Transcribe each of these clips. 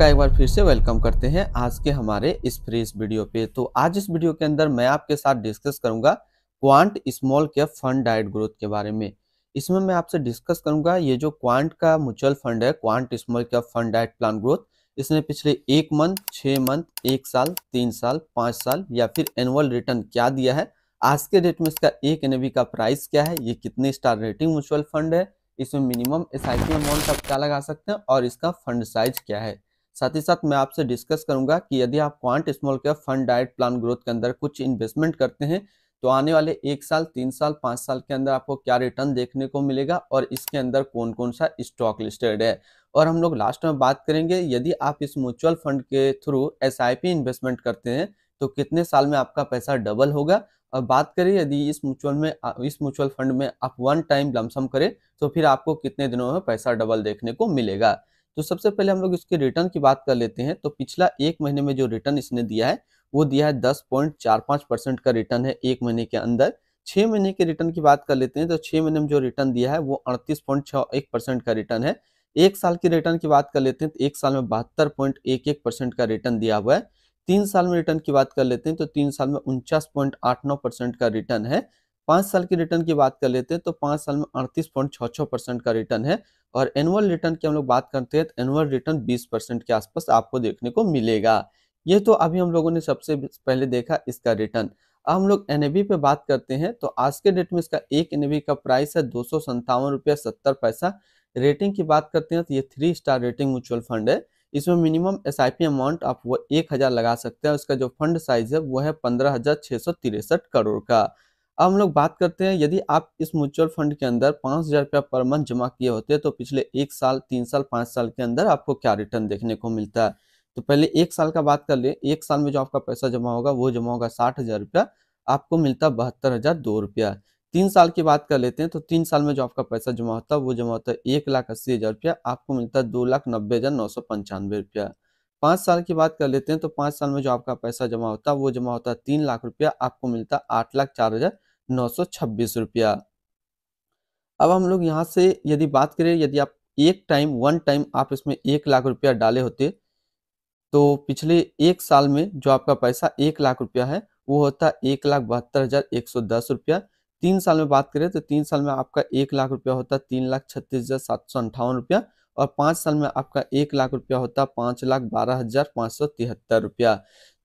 आपका एक बार फिर से वेलकम करते हैं आज के हमारे इस फ्रेस वीडियो पे तो आज इस वीडियो के अंदर मैं आपके साथ डिस्कस करूंगा क्वांट स्मॉल कैप फंड डाइट ग्रोथ के बारे में इसमें मैं आपसे डिस्कस करूंगा ये जो क्वांट का म्यूचुअल फंड है क्वांट स्मॉल कैप फंड डाइट प्लान ग्रोथ इसने पिछले एक मंथ छः मंथ एक साल तीन साल पाँच साल या फिर एनुअल रिटर्न क्या दिया है आज के डेट में इसका एक एन का प्राइस क्या है ये कितने स्टार रेटिंग म्यूचुअल फंड है इसमें मिनिमम एस आई अमाउंट आप क्या लगा सकते हैं और इसका फंड साइज क्या है साथ ही साथ मैं आपसे डिस्कस करूंगा कि यदि आप Quant small cap fund direct plan growth के अंदर कुछ इन्वेस्टमेंट करते हैं तो आने वाले एक साल तीन साल पाँच साल के अंदर आपको क्या रिटर्न देखने को मिलेगा और इसके अंदर कौन कौन सा स्टॉक लिस्टेड है और हम लोग लास्ट में बात करेंगे यदि आप इस म्यूचुअल फंड के थ्रू एस इन्वेस्टमेंट करते हैं तो कितने साल में आपका पैसा डबल होगा और बात करें यदि इस म्यूचुअल में इस म्यूचुअल फंड में आप वन टाइम लमसम करें तो फिर आपको कितने दिनों में पैसा डबल देखने को मिलेगा तो सबसे पहले हम लोग इसके रिटर्न की बात कर लेते हैं तो पिछला एक महीने में जो रिटर्न इसने दिया है वो दिया है दस पॉइंट चार पाँच परसेंट का रिटर्न है एक महीने के अंदर छः महीने के रिटर्न की बात कर लेते हैं तो छः महीने में जो रिटर्न दिया है वो अड़तीस पॉइंट एक परसेंट का रिटर्न है एक साल की रिटर्न की बात कर लेते हैं तो एक साल में बहत्तर पॉइंट एक एक परसेंट का रिटर्न दिया हुआ है तीन साल में रिटर्न की बात कर लेते हैं तो तीन साल में उनचास पॉइंट आठ नौ परसेंट का रिटर्न है पांच साल के रिटर्न की बात कर लेते हैं तो पांच साल में अड़तीस पॉइंट छह छह परसेंट का रिटर्न है और एनुअल रिटर्न की हम लोग बात करते हैं तो एनुअल रिटर्न बीस परसेंट के आसपास आपको देखने को मिलेगा ये तो अभी हम लोगों ने सबसे पहले देखा इसका रिटर्न अब हम लोग एन पे बात करते हैं तो आज के डेट में इसका एक एन का प्राइस है दो सौ पैसा रेटिंग की बात करते हैं तो ये three star rating mutual fund है इसमें मिनिमम एस अमाउंट आप वो एक लगा सकते हैं उसका जो फंड साइज है वो है पंद्रह करोड़ का अब हम लोग बात करते हैं यदि आप इस म्यूचुअल फंड के अंदर पाँच हज़ार रुपया पर मंथ जमा किए होते हैं तो पिछले एक साल तीन साल पाँच साल के अंदर आपको क्या रिटर्न देखने को मिलता है तो पहले एक साल का बात कर ले एक साल में जो आपका पैसा जमा होगा वो जमा होगा साठ हज़ार रुपया आपको मिलता बहत्तर हज़ार दो रुपया तीन साल की बात कर लेते हैं तो तीन साल में जो आपका पैसा जमा होता है वो जमा होता है एक लाख अस्सी हज़ार रुपया आपको मिलता है दो लाख नब्बे हज़ार नौ सौ पंचानवे रुपया पाँच साल की बात कर लेते हैं तो पाँच साल में जो आपका पैसा जमा होता है वो जमा होता है तीन लाख रुपया आपको मिलता है आठ लाख चार हज़ार नौ सौ छब्बीस रुपया अब हम लोग यहाँ से यदि बात करें यदि आप एक टाइम वन टाइम आप इसमें एक लाख रुपया डाले होते तो पिछले एक साल में जो आपका पैसा एक लाख रुपया है वो होता एक लाख बहत्तर हजार एक सौ दस रुपया तीन साल में बात करें तो तीन साल में आपका एक लाख रुपया होता तीन लाख छत्तीस हजार सात सौ अंठावन रुपया और पांच साल में आपका एक लाख रुपया होता पांच लाख बारह हजार पांच सौ तिहत्तर रुपया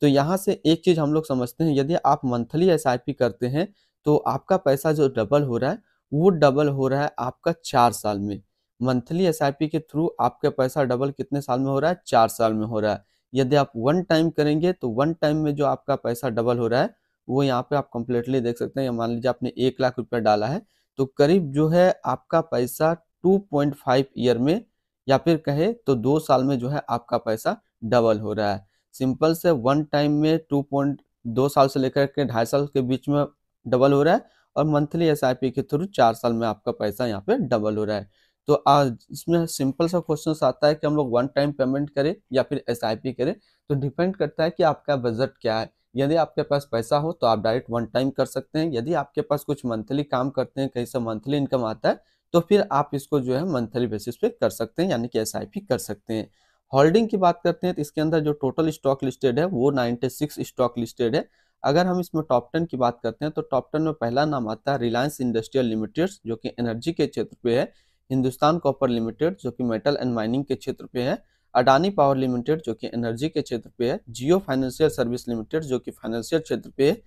तो यहाँ से एक चीज़ हम लोग समझते हैं यदि आप मंथली एस करते हैं तो आपका पैसा जो डबल हो रहा है वो डबल हो रहा है आपका चार साल में मंथली एस के थ्रू आपका पैसा डबल कितने साल में हो रहा है चार साल में हो रहा है यदि आप वन टाइम करेंगे तो वन टाइम में जो आपका पैसा डबल हो रहा है वो यहाँ पे आप कंप्लीटली देख सकते हैं मान लीजिए आपने एक लाख रुपया डाला है तो करीब जो है आपका पैसा 2.5 ईयर में या फिर कहे तो दो साल में जो है आपका पैसा डबल हो रहा है सिंपल से वन टाइम में टू साल से लेकर के ढाई साल के बीच में डबल हो रहा है और मंथली एस के थ्रू चार साल में आपका पैसा यहाँ पे डबल हो रहा है तो आज इसमें सिंपल सा क्वेश्चन आता है कि हम लोग वन टाइम पेमेंट करें या फिर एस करें तो डिपेंड करता है कि आपका बजट क्या है यदि आपके पास पैसा हो तो आप डायरेक्ट वन टाइम कर सकते हैं यदि आपके पास कुछ मंथली काम करते हैं कहीं से मंथली इनकम आता है तो फिर आप इसको जो है मंथली बेसिस पे कर सकते हैं यानी कि एस कर सकते हैं होल्डिंग की बात करते हैं तो इसके अंदर जो टोटल स्टॉक लिस्टेड है वो 96 स्टॉक लिस्टेड है अगर हम इसमें टॉप टेन की बात करते हैं तो टॉप टेन में पहला नाम आता है रिलायंस इंडस्ट्रियल लिमिटेड जो कि एनर्जी के क्षेत्र पे है हिंदुस्तान कॉपर लिमिटेड जो कि मेटल एंड माइनिंग के क्षेत्र पे है अडानी पावर लिमिटेड जो कि एनर्जी के क्षेत्र पे है जियो फाइनेंशियल सर्विस लिमिटेड जो कि फाइनेंशियल क्षेत्र पे है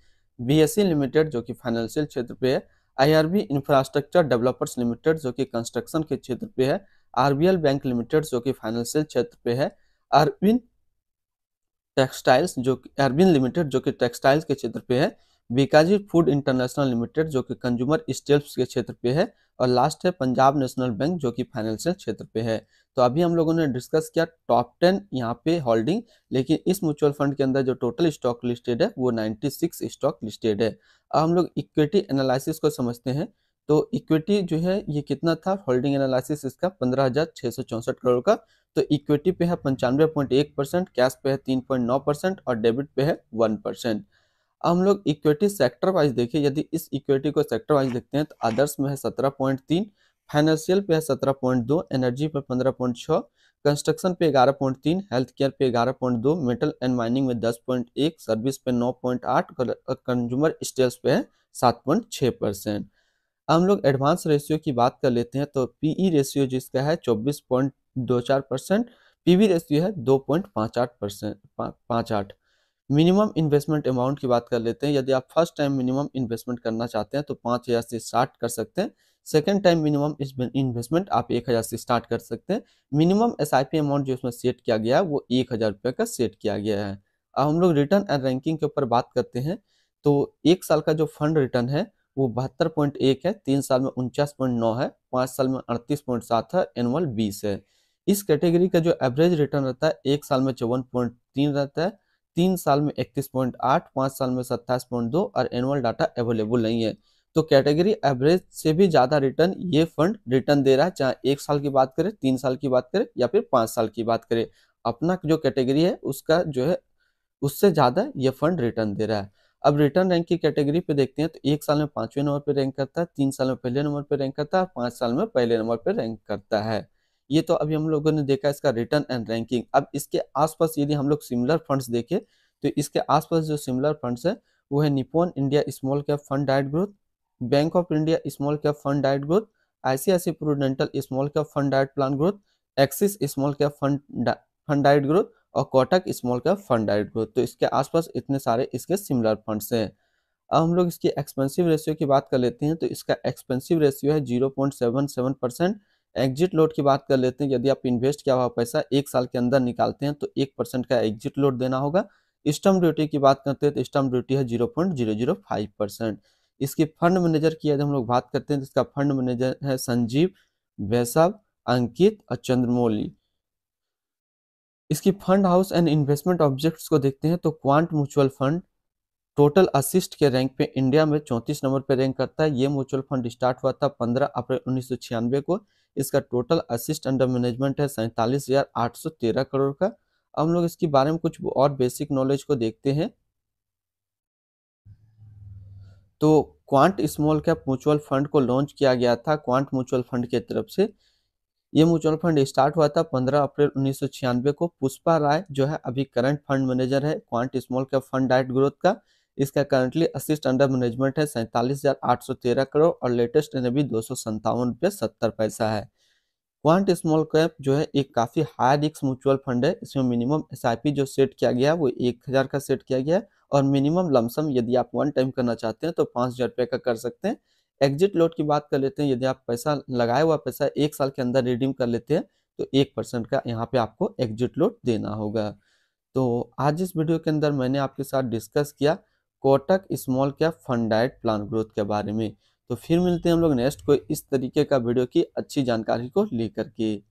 बी लिमिटेड e जो कि फाइनेंशियल क्षेत्र पे है आई इंफ्रास्ट्रक्चर डेवलपर्स लिमिटेड जो कि कंस्ट्रक्शन के क्षेत्र पे है आरबीएल बैंक लिमिटेड जो कि फाइनेंशियल क्षेत्र पे है अरविंद टेक्सटाइल्स जो कि अरबिन लिमिटेड जो कि टेक्सटाइल्स के क्षेत्र पे है बीकाजी फूड इंटरनेशनल लिमिटेड जो कि कंज्यूमर स्टेप्स के क्षेत्र पे है और लास्ट है पंजाब नेशनल बैंक जो कि फाइनेंशियल क्षेत्र पे है तो अभी हम लोगों ने डिस्कस किया टॉप टेन यहाँ पे होल्डिंग लेकिन इस म्यूचुअल फंड के अंदर जो टोटल स्टॉक लिस्टेड है वो नाइन्टी स्टॉक लिस्टेड है अब हम लोग इक्विटी एनालिसिस को समझते हैं तो इक्विटी जो है ये कितना था होल्डिंग एनालिसिस इसका पंद्रह हजार सौ चौंसठ करोड़ का तो इक्विटी पे है पंचानवे पॉइंट एक परसेंट कैश पे है तीन पॉइंट नौ परसेंट और डेबिट पे है वन परसेंट अब हम लोग इक्विटी सेक्टर वाइज देखिए यदि इस इक्विटी को सेक्टर वाइज देखते हैं तो आदर्श में है सत्रह पॉइंट तीन फाइनेंशियल पे है सत्रह पॉइंट दो एनर्जी पे पंद्रह पॉइंट छः कंस्ट्रक्शन पे ग्यारह पॉइंट तीन हेल्थ केयर पे ग्यारह पॉइंट दो मेटल एंड माइनिंग में दस पॉइंट एक सर्विस पे नौ पॉइंट आठ कंज्यूमर स्टेल्स पे है सात पॉइंट छः परसेंट हम लोग एडवांस रेशियो की बात कर लेते हैं तो पीई रेशियो e जिसका है चौबीस पॉइंट दो चार परसेंट पी रेशियो है दो पॉइंट पाँच आठ परसेंट पाँच आठ मिनिमम इन्वेस्टमेंट अमाउंट की बात कर लेते हैं यदि आप फर्स्ट टाइम मिनिमम इन्वेस्टमेंट करना चाहते हैं तो पाँच हज़ार से स्टार्ट कर सकते हैं सेकेंड टाइम मिनिमम इन्वेस्टमेंट आप एक हज़ार से स्टार्ट कर सकते हैं मिनिमम एस अमाउंट जो उसमें सेट किया गया है वो एक हज़ार रुपये का सेट किया गया है अब हम लोग रिटर्न एंड रैंकिंग के ऊपर बात करते हैं तो एक साल का जो फंड रिटर्न है वो बहत्तर पॉइंट एक है तीन साल में उनचास पॉइंट नौ है पाँच साल में अड़तीस पॉइंट सात है एनुअल बीस है इस कैटेगरी का जो एवरेज रिटर्न रहता है एक साल में चौवन पॉइंट तीन रहता है तीन साल में इकतीस पॉइंट आठ पाँच साल में सत्ताईस पॉइंट दो और एनुअल डाटा अवेलेबल नहीं है तो कैटेगरी एवरेज से भी ज़्यादा रिटर्न ये फंड रिटर्न दे रहा है चाहे एक साल की बात करें तीन साल की बात करें या फिर पाँच साल की बात करें अपना जो कैटेगरी है उसका जो है उससे ज़्यादा ये फंड रिटर्न दे रहा है अब रिटर्न रैंक की कैटेगरी पे देखते हैं तो एक साल में पांचवें नंबर पे रैंक करता है तीन साल में पहले नंबर पर रैंक करता है पांच साल में पहले नंबर पे रैंक करता है ये तो अभी हम लोगों ने देखा इसका रिटर्न एंड रैंकिंग अब इसके आसपास यदि हम लोग सिमिलर फंड्स देखें तो इसके आसपास जो सिमिलर फंड्स है वो है Nippon India small cap fund डाइट growth bank of India small cap fund डाइट growth ICIC प्रोडेंटल small cap fund डाइट plan growth axis small cap fund fund डाइट ग्रोथ और Kotak small cap fund direct growth तो इसके आसपास इतने सारे इसके सिमिलर फंड्स हैं अब हम लोग इसकी एक्सपेंसिव रेशियो की बात कर लेते हैं तो इसका एक्सपेंसिव रेशियो है zero point seven seven percent exit load की बात कर लेते हैं यदि आप इन्वेस्ट किया हुआ पैसा एक साल के अंदर निकालते हैं तो एक परसेंट का एग्जिट लोड देना होगा स्टम ड्यूटी की बात करते हैं तो स्टम ड्यूटी है zero point zero zero five percent इसके फंड मैनेजर की यदि हम लोग बात करते हैं तो इसका फंड मैनेजर है संजीव वैसव अंकित और चंद्रमौली इसकी fund house and investment objects को देखते हैं तो Quant mutual fund total assets के रैंक पे इंडिया में 34 नंबर पे रैंक करता है ये म्यूचुअल फंड स्टार्ट हुआ था 15 अप्रैल उन्नीस को इसका टोटल असिस्ट अंडर मैनेजमेंट है सैंतालीस करोड़ का हम लोग इसके बारे में कुछ और बेसिक नॉलेज को देखते हैं तो Quant small cap mutual fund को लॉन्च किया गया था क्वांट म्यूचुअल फंड की तरफ से ये म्यूचुअल फंड स्टार्ट हुआ था 15 अप्रैल उन्नीस को पुष्पा राय जो है अभी करंट फंड मैनेजर है क्वांट स्मॉल कैप फंड डायट ग्रोथ का इसका करंटली असिस्ट अंडर मैनेजमेंट है सैंतालीस करोड़ और लेटेस्ट एन अभी दो पैसा है क्वांट स्मॉल कैप जो है एक काफ़ी हाई रिक्स म्यूचुअल फंड है इसमें मिनिमम एस जो सेट किया गया वो एक हज़ार का सेट किया गया है और मिनिमम लमसम यदि आप वन टाइम करना चाहते हैं तो पाँच हज़ार रुपये का कर सकते हैं एग्जिट लोड की बात कर लेते हैं यदि आप पैसा लगाया हुआ पैसा एक साल के अंदर रिडीम कर लेते हैं तो एक परसेंट का यहाँ पे आपको एग्जिट लोड देना होगा तो आज इस वीडियो के अंदर मैंने आपके साथ डिस्कस किया कोटक स्मॉल कैप फंड डाइट प्लान ग्रोथ के बारे में तो फिर मिलते हैं हम लोग नेक्स्ट कोई इस तरीके का वीडियो की अच्छी जानकारी को लेकर के